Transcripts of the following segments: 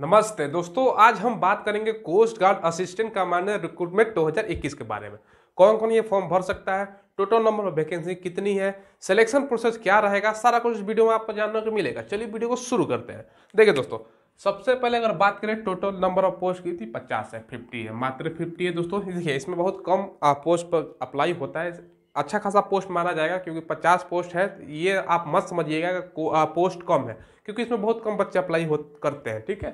नमस्ते दोस्तों आज हम बात करेंगे coast guard assistant commandant recruitment 2021 के बारे में कौन कौन ये फॉर्म भर सकता है टोटल नंबर ऑफ वैकेंसी कितनी है सिलेक्शन प्रोसेस क्या रहेगा सारा कुछ वीडियो में आपको जानने को मिलेगा चलिए वीडियो को शुरू करते हैं देखिए दोस्तों सबसे पहले अगर बात करें टोटल नंबर ऑफ पोस्ट की थी पचास है फिफ्टी है मात्र फिफ्टी है दोस्तों देखिए इसमें बहुत कम पोस्ट पर अप्लाई होता है अच्छा खासा पोस्ट माना जाएगा क्योंकि 50 पोस्ट है ये आप मत समझिएगा पोस्ट कम है क्योंकि इसमें बहुत कम बच्चे अप्लाई हो करते हैं ठीक है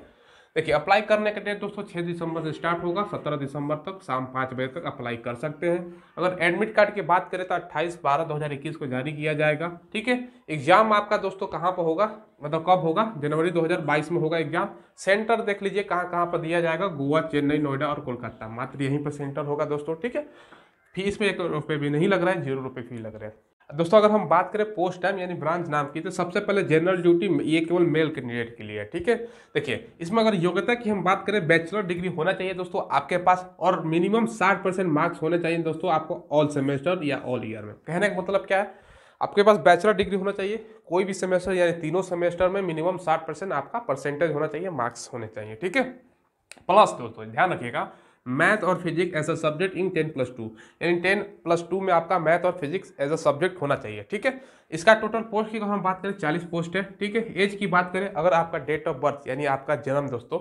देखिए अप्लाई करने के डेट दोस्तों छः दिसंबर से स्टार्ट होगा सत्रह दिसंबर तक शाम पाँच बजे तक अप्लाई कर सकते हैं अगर एडमिट कार्ड की बात करें तो अट्ठाईस बारह दो हज़ार इक्कीस को जारी किया जाएगा ठीक है एग्जाम आपका दोस्तों कहाँ पर होगा मतलब कब होगा जनवरी 2022 में होगा एग्जाम सेंटर देख लीजिए कहाँ कहाँ पर दिया जाएगा गोवा चेन्नई नोएडा और कोलकाता मात्र यहीं पर सेंटर होगा दोस्तों ठीक है फीस में एक रुपये भी नहीं लग रहा है जीरो रुपये फी लग रहा है दोस्तों अगर हम बात करें पोस्ट टाइम यानी ब्रांच नाम की तो सबसे पहले जनरल ड्यूटी ये केवल मेल कैंडिडेट के लिए है ठीक है देखिए इसमें अगर योग्यता की हम बात करें बैचलर डिग्री होना चाहिए दोस्तों आपके पास और मिनिमम 60 परसेंट मार्क्स होने चाहिए दोस्तों आपको ऑल सेमेस्टर या ऑल ईयर में कहने का मतलब क्या है आपके पास बैचलर डिग्री होना चाहिए कोई भी सेमेस्टर यानी तीनों सेमेस्टर में मिनिमम साठ परसेंट आपका परसेंटेज होना चाहिए मार्क्स होने चाहिए ठीक है प्लस दोस्तों ध्यान रखिएगा मैथ और physics as a subject in ten plus two यानी टेन प्लस टू में आपका मैथ और फिजिक्स एज अ सब्जेक्ट होना चाहिए ठीक है इसका टोटल पोस्ट की अगर तो हम बात करें चालीस पोस्ट है ठीक है एज की बात करें अगर आपका डेट ऑफ बर्थ यानी आपका जन्म दोस्तों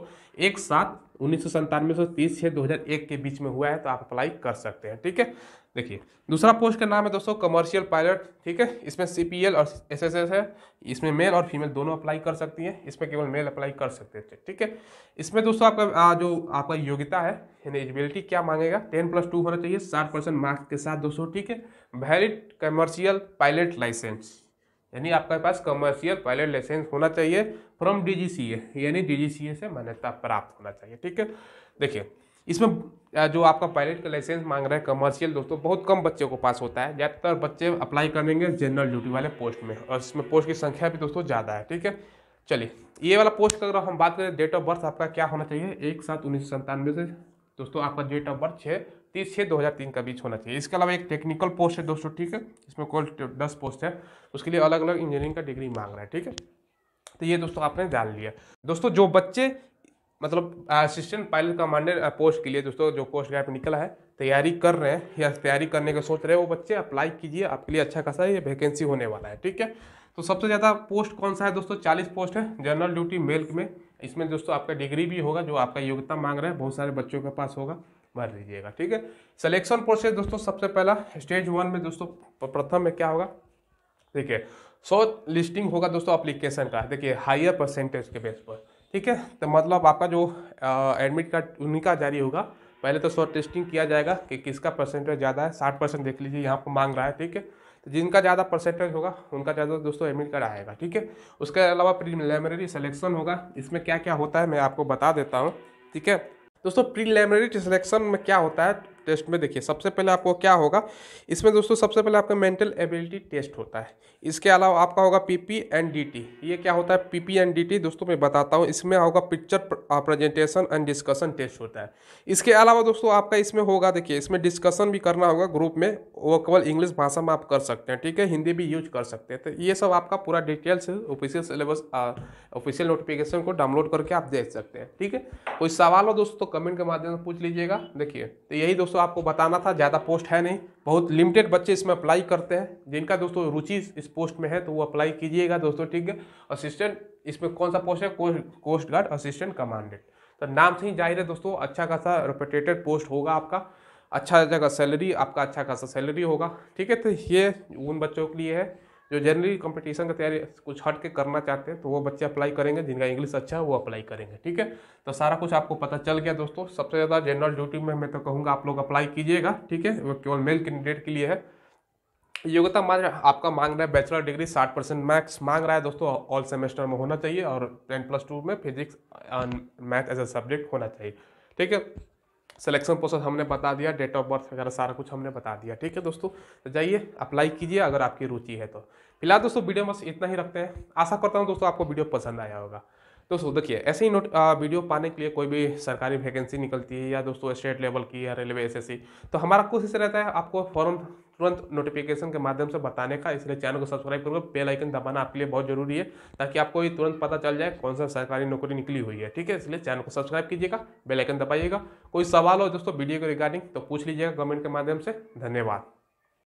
एक सात उन्नीस सौ सन्तानवे सौ तीस छः दो हज़ार एक के बीच में हुआ है तो आप अप्लाई कर सकते हैं ठीक है देखिए दूसरा पोस्ट का नाम है दोस्तों कमर्शियल पायलट ठीक है इसमें सी पी एल और एस एस एस है इसमें मेल और फीमेल दोनों अप्लाई कर सकती हैं इसमें केवल मेल अप्लाई कर सकते थे ठीक है इसमें दोस्तों आपका जो आपका योग्यता है यानी एलिजिबिलिटी क्या मांगेगा टेन प्लस टू होना चाहिए साठ परसेंट मार्क्स के साथ दोस्तों ठीक है वैलिड कमर्शियल पायलट लाइसेंस यानी आपके पास कमर्शियल पायलट लाइसेंस होना चाहिए फ्रॉम डीजीसीए यानी डीजीसीए से मान्यता प्राप्त होना चाहिए ठीक है देखिए इसमें जो आपका पायलट का लाइसेंस मांग रहा है कमर्शियल दोस्तों बहुत कम बच्चों को पास होता है ज़्यादातर बच्चे अप्लाई करेंगे जनरल ड्यूटी वाले पोस्ट में और इसमें पोस्ट की संख्या भी दोस्तों ज़्यादा है ठीक है चलिए ये वाला पोस्ट अगर हम बात करें डेट ऑफ बर्थ आपका क्या होना चाहिए एक सात उन्नीस सौ सन्तानवे से दोस्तों आपका डेट ऑफ बर्थ छः तीस छः दो हज़ार तीन का बीच होना चाहिए इसके अलावा एक टेक्निकल पोस्ट है दोस्तों ठीक है इसमें कुल दस पोस्ट है उसके लिए अलग अलग इंजीनियरिंग का डिग्री मांग रहा है ठीक है तो ये दोस्तों आपने जान लिया दोस्तों जो बच्चे मतलब असिस्टेंट पायलट कमांडर पोस्ट के लिए दोस्तों जो पोस्ट गैप निकला है तैयारी कर रहे हैं या तैयारी करने का सोच रहे हैं वो बच्चे अप्लाई कीजिए आपके लिए अच्छा खासा ये वैकेंसी होने वाला है ठीक है तो सबसे ज़्यादा पोस्ट कौन सा है दोस्तों चालीस पोस्ट है जनरल ड्यूटी मेल में इसमें दोस्तों आपका डिग्री भी होगा जो आपका योग्यता मांग रहे हैं बहुत सारे बच्चों के पास होगा भर दीजिएगा ठीक है सिलेक्शन प्रोसेस दोस्तों सबसे पहला स्टेज वन में दोस्तों प्रथम में क्या होगा देखिए सौ लिस्टिंग होगा दोस्तों अप्लीकेशन का देखिए हाइयर परसेंटेज के बेस पर ठीक है तो मतलब आपका जो एडमिट कार्ड उन्हीं का जारी होगा पहले तो शॉर्ट टेस्टिंग किया जाएगा कि किसका परसेंटेज ज़्यादा है साठ परसेंट देख लीजिए यहाँ पर मांग रहा है ठीक है तो जिनका ज़्यादा परसेंटेज होगा उनका ज़्यादा दोस्तों एडमिट कार्ड आएगा ठीक है उसके अलावा प्रीलिमिनरी सिलेक्शन होगा इसमें क्या क्या होता है मैं आपको बता देता हूँ ठीक है दोस्तों प्रीलिमिनरी सिलेक्शन में क्या होता है टेस्ट में देखिए सबसे पहले आपको क्या होगा इसमें दोस्तों सबसे पहले आपका मेंटल एबिलिटी टेस्ट होता है इसके अलावा आपका होगा पीपी एंड डीटी ये क्या होता है पीपी एंड डीटी दोस्तों मैं बताता हूँ इसमें होगा picture presentation and discussion test होता है इसके अलावा दोस्तों आपका इसमें होगा देखिए इसमें डिस्कशन भी करना होगा ग्रुप में वो केवल इंग्लिश भाषा में आप कर सकते हैं ठीक है हिंदी भी यूज कर सकते हैं तो ये सब आपका पूरा details official syllabus official notification को डाउनलोड करके आप देख सकते हैं ठीक है कोई सवाल हो दोस्तों कमेंट के माध्यम से पूछ लीजिएगा देखिए तो यही दोस्तों दोस्तों आपको बताना था ज़्यादा पोस्ट है नहीं बहुत लिमिटेड बच्चे इसमें अप्लाई करते हैं जिनका दोस्तों रुचि इस पोस्ट में है तो वो अप्लाई कीजिएगा दोस्तों ठीक है असिस्टेंट इसमें कौन सा पोस्ट है कोस्ट गार्ड असिस्टेंट कमांडेंट तो नाम से ही जाहिर है दोस्तों अच्छा खासा रिपीटेटेड पोस्ट होगा आपका अच्छा जगह सैलरी आपका अच्छा खासा सैलरी होगा ठीक है तो ये उन बच्चों के लिए है जो जनरली कंपटीशन का तैयारी कुछ हट के करना चाहते हैं तो वो बच्चे अप्लाई करेंगे जिनका इंग्लिश अच्छा है वो अप्लाई करेंगे ठीक है तो सारा कुछ आपको पता चल गया दोस्तों सबसे ज़्यादा जनरल ड्यूटी में मैं तो कहूँगा आप लोग अप्लाई कीजिएगा ठीक है वो केवल मेल कैंडिडेट के लिए है योग्यता मान आपका मांग रहा है बैचलर डिग्री साठ परसेंट मैथ्स मांग रहा है दोस्तों ऑल सेमेस्टर में होना चाहिए और टेन प्लस टू में physics math as a subject होना चाहिए ठीक है सिलेक्शन प्रोसेस हमने बता दिया डेट ऑफ बर्थ वगैरह सारा कुछ हमने बता दिया ठीक है दोस्तों तो जाइए अप्लाई कीजिए अगर आपकी रुचि है तो फिलहाल दोस्तों वीडियो बस इतना ही रखते हैं आशा करता हूँ दोस्तों आपको वीडियो पसंद आया होगा दोस्तों देखिए ऐसे ही नोट वीडियो पाने के लिए कोई भी सरकारी वैकेंसी निकलती है या दोस्तों स्टेट लेवल की या रेलवे एसएससी तो हमारा कोशिश रहता है आपको फॉर्म तुरंत नोटिफिकेशन के माध्यम से बताने का इसलिए चैनल को सब्सक्राइब करो बेल आइकन दबाना आपके लिए बहुत जरूरी है ताकि आपको ये तुरंत पता चल जाए कौन सा सरकारी नौकरी निकली हुई है ठीक है इसलिए चैनल को सब्सक्राइब कीजिएगा बेलाइकन दबाइएगा कोई सवाल हो दोस्तों वीडियो के रिगार्डिंग तो पूछ लीजिएगा कमेंट के माध्यम से धन्यवाद